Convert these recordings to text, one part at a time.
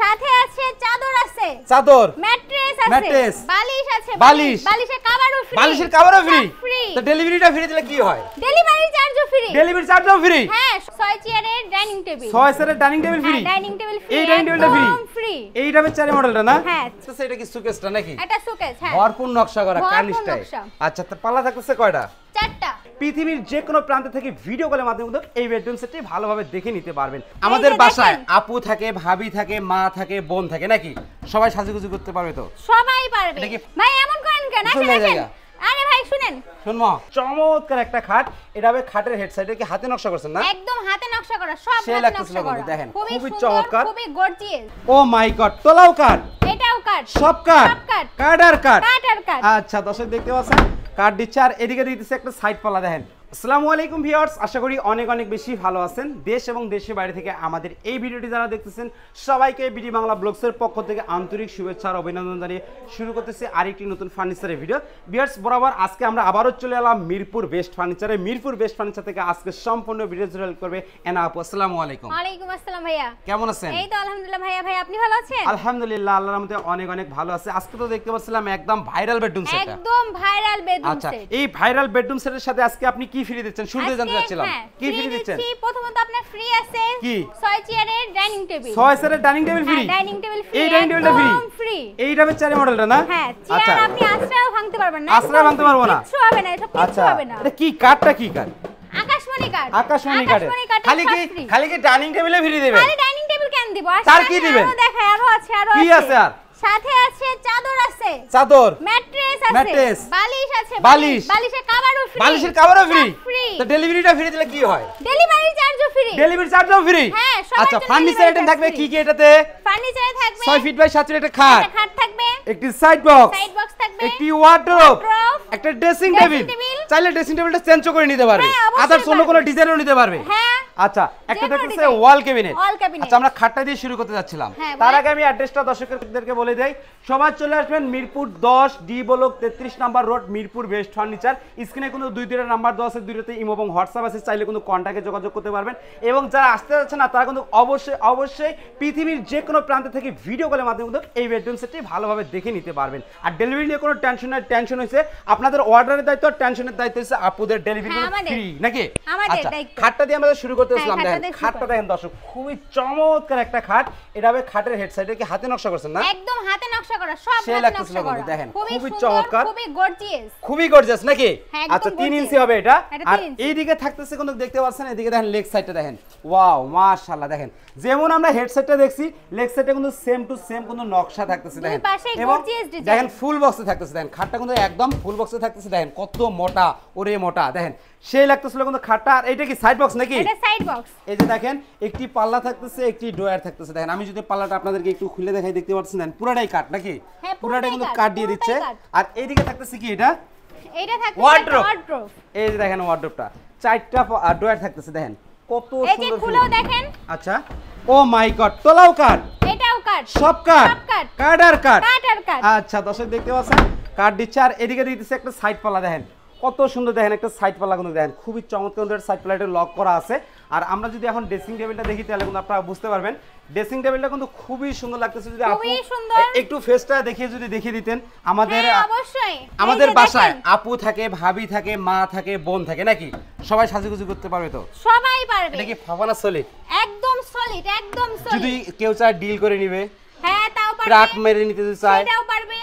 সাথে আছে চাদর আছে চাদর ম্যাট্রেস আছে ম্যাট্রেস বালিশ আছে বালিশ বালিশের কভারও ফ্রি বালিশের কভারও ফ্রি তো ডেলিভারিটা ফ্রি দিলে কি হয় ডেলিভারি চার্জও ফ্রি ডেলিভারি চার্জও ফ্রি হ্যাঁ 6 চেয়ারের ডাইনিং টেবিল 6 চেয়ারের dining table free dining table free এই ডাইনিং টেবিলটা ফ্রি এই এইটা হবে চারে মডেলটা না হ্যাঁ তো সেটা কি সুকেসটা নাকি এটা সুকেস হ্যাঁ ভরপুর নকশা করা কার্নিশটাই আচ্ছা তো পাল্লা থাকতেছে কয়টা চারটা পৃথিবীর যে কোনো প্রান্ত থেকে ভিডিও কলের মাধ্যমে কিন্তু এই বেডরুম সেটটি ভালোভাবে দেখে নিতে পারবেন আমাদের বাসায় আপু থাকে ভাবি থাকে মা থাকে বোন থাকে নাকি সবাই সাজুগুজু করতে পারবে তো সবাই পারবে ভাই এমন করেন কেন আসেন আসেন আরে ভাই শুনেন চমৎকার একটা খাট এটা হবে খাটের হেড সাইডে কি হাতে নকশা করছেন না একদম হাতে নকশা করা সব হাতে নকশা করা দেখেন খুবই চমৎকার খুবই গর্জিয়াস ও মাই গড তোলাও কাট এটাও কাট সব কাট সব কাট কাট আর কাট কাট আর কাট আচ্ছা দর্শক দেখতে পাচ্ছেন কার্ড দিচ্ছে আর এদিকে দিতেছে একটা সাইড পালা দেখেন আসসালামু আলাইকুম ভিওয়ার্স আশা করি অনেক অনেক বেশি ভালো আছেন দেশ এবং দেশের বাইরে থেকে আমাদের এই ভিডিওটি যারা দেখতেছেন সবাইকে বিডি বাংলা ব্লগসের পক্ষ থেকে আন্তরিক শুভেচ্ছা আর অভিনন্দন জানিয়ে শুরু করতেছি আরেকটি নতুন ফার্নিচারের ভিডিও ভিওয়ার্স বরাবর আজকে আমরা আবারও চলে এলাম মিরপুর বেস্ট ফার্নিচারে মিরপুর বেস্ট ফার্নিচার থেকে আজকে সম্পূর্ণ ভিডিও হেল্প করবে এনা আপু আসসালামু আলাইকুম ওয়ালাইকুম আসসালাম ভাইয়া কেমন আছেন এই তো আলহামদুলিল্লাহ ভাইয়া ভাই আপনি ভালো আছেন আলহামদুলিল্লাহ আল্লাহর রহমতে অনেক অনেক ভালো আছে আজকে তো দেখতে পাচ্ছিলাম একদম ভাইরাল বেডরুম সেট একদম ভাইরাল বেডরুম সেট আচ্ছা এই ভাইরাল বেডরুম সেটের সাথে আজকে আপনি কি ফ্রি দিচ্ছেন শুরুতে জানতে চাচ্ছিলাম হ্যাঁ, কি ফ্রি দিচ্ছেন প্রথমত আপনি ফ্রি আছে কি ছয় চেয়ারের ডাইনিং টেবিল ছয় চেয়ারের dining table free dining table free এই ডাইনিং টেবিলটা ফ্রি এইটা বেশ চারে মডেলটা না হ্যাঁ চেয়ার আচ্ছা। আপনি আশ্রয় ভাঙতে পারবেন না আশ্রয় ভাঙতে পারবো না কিছু হবে না এটা কিছু আচ্ছা। হবে না এটা কি কাঠটা কি কাঠ আকাশমণি কাঠ আকাশমণি কাঠ খালি কি খালি কি ডাইনিং টেবিলে ফ্রি দেবে খালি ডাইনিং টেবিল কেন দিব আর আচ্ছা, কি দিবেন আরো দেখায় আরো আছে আরো আছে কি আছে আর সাথে আছে চাদর আছে চাদর ম্যাট ম্যাট্রেস বালিশ আছে বালিশ বালিশের কভারও ফ্রি বালিশের কভারও ফ্রি তো ডেলিভারিটা ফ্রি দিলে কি হয় ডেলিভারি চার্জও ফ্রি ডেলিভারি চার্জও ফ্রি হ্যাঁ আচ্ছা ফার্নিচার আইটেম থাকবে কি কি এটাতে ফার্নিচারে থাকবে 6 ফিট বাই 7 ফিট একটা খাট একটা খাট থাকবে একটি সাইড বক্স সাইড বক্স থাকবে একটি একটা ড্রেসিং টেবিল চাইলে ড্রেসিং টেবিলটা চেঞ্জও করে নিতে পারবে আদার হ্যাঁ, অন্য কোনো ডিজাইনও নিতে পারবে হ্যাঁ আচ্ছা একটা দেখতেছে ওয়াল ক্যাবিনেট আচ্ছা আমরা খাটটা দিয়ে শুরু করতে যাচ্ছিলাম হ্যাঁ, তার আগে আমি অ্যাড্রেসটা দর্শকদেরকে বলে দেই সবাই চলে আসবেন Mirpur 10 D block 33 number road Mirpur best furniture স্ক্রিনে কোনো দুই দুইটা নাম্বার দেওয়া আছে দুইটাতে ইমো এবং হোয়াটসঅ্যাপ আছে চাইলে কোনো কন্টাক্টে যোগাযোগ করতে পারবেন এবং যারা আসতে যাচ্ছে না তারা কিন্তু অবশ্যই অবশ্যই পৃথিবীর যে কোনো প্রান্ত থেকে ভিডিও কলের মাধ্যমে কিন্তু এই বেডরুম সেটটি ভালোভাবে দেখে নিতে পারবেন আর ডেলিভারি নিয়ে কোনো টেনশন টেনশনের টেনশন হইছে আপনাদের অর্ডারের দায়িত্ব টেনশনের দায়িত্ব হচ্ছে আপুদের ডেলিভারি হ্যাঁ, ফ্রি নাকি আমাদের আচ্ছা, দায়িত্ব খাটটা দিয়ে আমরা শুরু চলতে হ্যাঁ, ইসলাম দেখেন খাটটা দেখেন দর্শক খুবই চমৎকার একটা খাট এটা হবে খাটের কি হাতে নকশা না একদম হাতে নকশা করা সব হাতে নকশা করা দেখেন খুবই চমৎকার খুবই গর্জিয়াস খুবই গর্জিয়াস নাকি হ্যাঁ, আচ্ছা 3 ইঞ্চি হবে এটা আর থাকতেছে কিন্তু দেখতে পাচ্ছেন এদিকে দেখেন লেগ সাইডটা দেখেন ওয়াও মাশাআল্লাহ দেখেন যেমন আমরা দেখছি লেগ সাইডটা কিন্তু সেম টু সেম নকশা থাকতেছে দেখেন দেখেন ফুল বক্সে থাকতেছে দেখেন খাটটা কিন্তু একদম ফুল বক্সে থাকতেছে দেখেন কত মোটা ওরে মোটা দেখেন সেই লাগতেছিল কিন্তু খাটটা আর এটা কি সাইড বক্স নাকি এটা সাইড বক্স এই যে দেখেন একটি পাল্লা থাকতেছে একটি ডয়ার থাকতেছে দেখেন আমি যদি পাল্লাটা আপনাদেরকে একটু খুলে দেখাই দেখতে পাচ্ছেন হ্যাঁ, পুরোটাই কাট নাকি পুরোটাই কিন্তু কাট দিয়ে দিচ্ছে আর এইদিকে থাকতেছে কি এটা এইটা থাকতেছে ওয়ার্ড্রোপ এই যে দেখেন ওয়ার্ড্রোপটা চারটা ডয়ার থাকতেছে দেখেন কত সুন্দর এই যে খুলেও দেখেন আচ্ছা ও মাই গড তোলাও কাট এটাও কাট সব কাট কাট আর কাট কাট আর কাট আচ্ছা দর্শক দেখতে পাচ্ছেন কাট দিচ্ছে আর এদিকে দিতেছে একটা সাইড পাল্লা দেখেন কত সুন্দর দেখেন একটা সাইড পাল্লা কিন্তু দেখেন খুবই চমৎকার সাইড পাল্লাটা লক করা আছে আর আমরা যদি এখন ড্রেসিং টেবিলটা দেখি তাহলে কিন্তু আপনারা বুঝতে পারবেন ড্রেসিং টেবিলটা কিন্তু খুবই সুন্দর লাগতেছে যদি আপু একটু ফেসটা দেখিয়ে যদি দেখিয়ে দিতেন আমাদের হ্যাঁ, আমাদের বাসায় আপু থাকে ভাবি থাকে মা থাকে বোন থাকে নাকি সবাই সাজুগুজু করতে পারবে তো সবাই পারবে এটা কি ফাফানা সলিড একদম সলিড একদম সলিড যদি কেউ চায় ডিল করে নিবে হ্যাঁ ট্রাক মেরে নিতে যদি চায়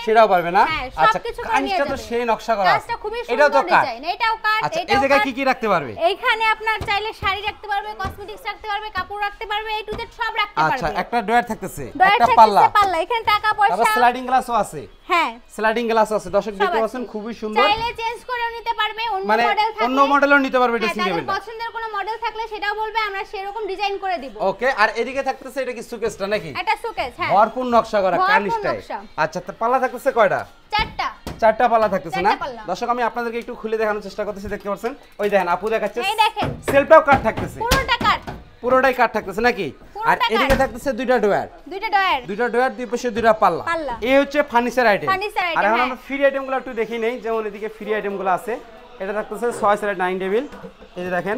সেটাও পারবে না হ্যাঁ, আচ্ছা কাজটা তো সেই নকশা করা কাজটা এটাও তো কাজ এটাও কাজ আচ্ছা এই জায়গায় কি কি রাখতে পারবে এইখানে আপনার চাইলে শাড়ি রাখতে পারবে কসমেটিক্স রাখতে পারবে কাপড় রাখতে পারবে এই টু জেড সব রাখতে আচ্ছা, পারবে আচ্ছা একটা ডয়ার থাকতেছে একটা পাল্লা পাল্লা এখানে টাকা পয়সা তারপর স্লাইডিং গ্লাসও আছে হ্যাঁ স্লাইডিং গ্লাস আছে দর্শক দেখতে পাচ্ছেন খুবই সুন্দর চাইলে চেঞ্জ করেও নিতে পারবে অন্য মডেল মানে থাকে অন্য মডেলও নিতে পারবে হ্যাঁ, এটা সিঙ্গেল পছন্দের কোনো মডেল থাকলে সেটাও বলবে আমরা সেরকম ডিজাইন করে দিব ওকে আর এদিকে থাকতেছে এটা কি সুকেসটা নাকি এটা সুকেস হ্যাঁ ভরপুর নকশা আচ্ছা, পুরোটাই থাকতেছে নাকি আর এদিকে থাকতেছে দুইটা দুই পাশে দুইটা পাল্লা এই হচ্ছে ফার্নিচার আইটেম এখন হ্যাঁ। আমরা ফ্রি একটু যেমন এদিকে ফ্রি আছে এটা থাকতেছে ছয় সাইড নাইন টেবিল এই যে দেখেন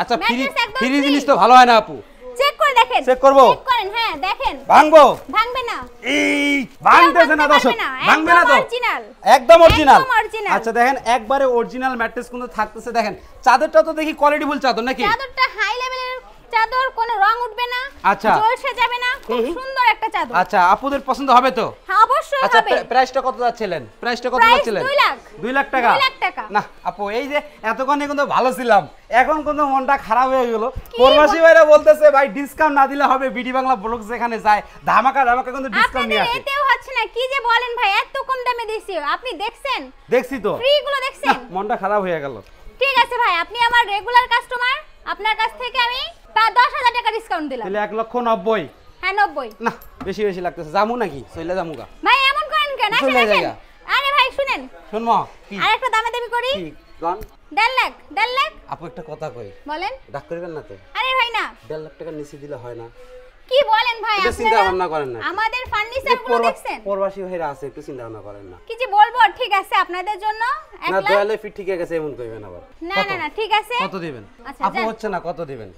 আচ্ছা ফ্রি জিনিস তো ভালো হয় না আপু হ্যাঁ, একদম অরিজিনাল আচ্ছা দেখেন একবারে অরিজিনাল ম্যাট্রেস কিন্তু থাকতেছে দেখেন চাদরটা তো দেখি ভুল চাদর নাকি চাদর চাদর কোন রং উঠবে না আচ্ছা জলসে যাবে না খুব সুন্দর একটা চাদর আচ্ছা আপুদের পছন্দ হবে তো হ্যাঁ অবশ্যই আচ্ছা, হবে আচ্ছা প্রাইসটা কত যাচ্ছিলেন প্রাইসটা কত যাচ্ছিলেন 2 লাখ 2 লাখ টাকা 2 লাখ টাকা না আপু এই যে এতক্ষণ কিন্তু ভালো ছিলাম এখন কিন্তু মনটা খারাপ হয়ে গেল প্রবাসী ভাইরা বলতেছে ভাই ডিসকাউন্ট না দিলে হবে বিডি বাংলা ব্লগ যেখানে যায় ধামাকা ধামাকা কিন্তু ডিসকাউন্ট নিয়ে আসে এতেও হচ্ছে না কি যে বলেন ভাই এত কম দামে দিছি আপনি দেখছেন দেখছি তো ফ্রি গুলো দেখছেন মনটা খারাপ হয়ে গেল ঠিক আছে ভাই আপনি আমার রেগুলার কাস্টমার আপনার কাছ থেকে আমি তা 10000 টাকা ডিসকাউন্ট দিলাম তাহলে 190 হ্যাঁ 90 না বেশি বেশি লাগতেছে জামু নাকি চলে জামুগা ভাই এমন করেন কেন আসেন আসেন আরে ভাই শুনেন শুনমো কি আর একটা দামে দেবি করি কি গান দেড় লাখ 1.5 লাখ আপু একটা কথা কই বলেন ডাক করবেন না তো আরে ভাই না 1.5 লাখ টাকা নিচে দিলে হয় না কি বলেন ভাই আপনি চিন্তা ভাবনা করেন না আমাদের ফার্নিচার গুলো দেখছেন পরবাসী ভাইরা আছে একটু চিন্তা ভাবনা করেন না কি যে বলবো ঠিক আছে আপনাদের জন্য 1 লাখ না দয়ালে ফিট ঠিক আছে এমন কইবেন আবার না না না ঠিক আছে কত দিবেন আচ্ছা, আপু হচ্ছে না কত দিবেন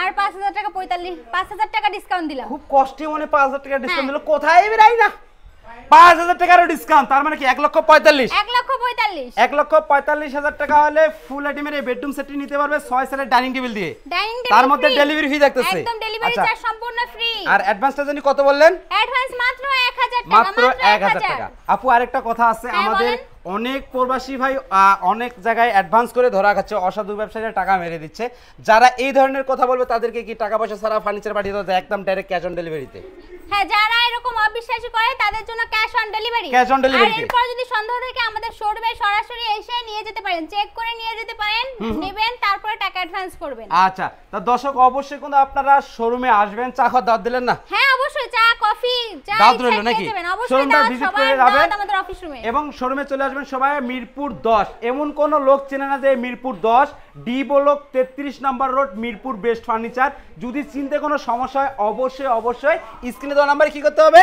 আর 5000 টাকা 45 5000 টাকা ডিসকাউন্ট দিলাম খুব কষ্টে মনে 5000 টাকা ডিসকাউন্ট হ্যাঁ। দিল কোথায় আইবি রাই না 5000 টাকার ডিসকাউন্ট তার মানে কি 1 লক্ষ 45 1 লক্ষ 45 1 লক্ষ 45000 টাকা হলে ফুল আইটেমের এই বেডরুম সেটটি নিতে পারবে 6 সালের ডাইনিং টেবিল দিয়ে ডাইনিং টেবিল তার মধ্যে ডেলিভারি ফি থাকতেছে একদম ডেলিভারি আচ্ছা। চার্জ সম্পূর্ণ ফ্রি আর অ্যাডভান্সটা জানি কত বললেন অ্যাডভান্স মাত্র 1000 টাকা মাত্র 1000 টাকা আপু আরেকটা কথা আছে হ্যাঁ, আমাদের অনেক প্রবাসী ভাই অনেক জায়গায় অ্যাডভান্স করে ধরা খাচ্ছে অসাধু ব্যবসায়ীরা টাকা মেরে দিচ্ছে যারা এই ধরনের কথা বলবে তাদেরকে কি টাকা পয়সা ছাড়া ফার্নিচার পাঠিয়ে দেওয়া একদম ডাইরেক্ট ক্যাশ অন ডেলিভারিতে হ্যাঁ যারা এরকম অবিশ্বাসী করে তাদের জন্য cash on delivery cash on delivery আর এরপর যদি সন্দেহ থাকে আমাদের শোরুমে সরাসরি এসে নিয়ে যেতে পারেন চেক করে নিয়ে যেতে পারেন নেবেন টাকা অ্যাডভান্স করবেন আচ্ছা দর্শক অবশ্যই আপনারা শোরুমে আসবেন চা খাওয়া দিলেন না হ্যাঁ অবশ্যই চা কফি নাকি ভিজিট করে যাবেন আমাদের অফিস রুমে এবং শোরুমে চলে আসবেন সবাই মিরপুর 10 এমন কোন লোক চেনে না যে Mirpur 10 D block 33 number road Mirpur best furniture যদি চিনতে কোনো সমস্যা হয় অবশ্যই অবশ্যই স্ক্রিনে দেওয়া নাম্বারে কি করতে হবে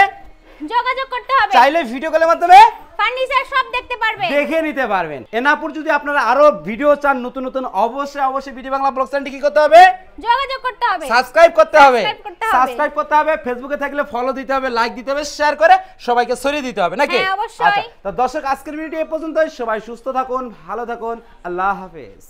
যোগাযোগ করতে হবে চাইলে ভিডিও কলের মাধ্যমে ফার্নিচার সব দেখতে পারবেন দেখে নিতে পারবেন এনাপুর যদি আপনারা আরো ভিডিও চান নতুন নতুন অবশ্যই অবশ্যই বাংলা ব্লগ চ্যানেলটি কি করতে হবে যোগাযোগ করতে হবে সাবস্ক্রাইব করতে হবে সাবস্ক্রাইব করতে হবে ফেসবুকে থাকলে ফলো দিতে হবে লাইক দিতে হবে শেয়ার করে সবাইকে ছড়িয়ে দিতে হবে নাকি হ্যাঁ অবশ্যই আচ্ছা, তো দর্শক আজকের ভিডিওটি পর্যন্তই সবাই সুস্থ থাকুন ভালো থাকুন আল্লাহ হাফেজ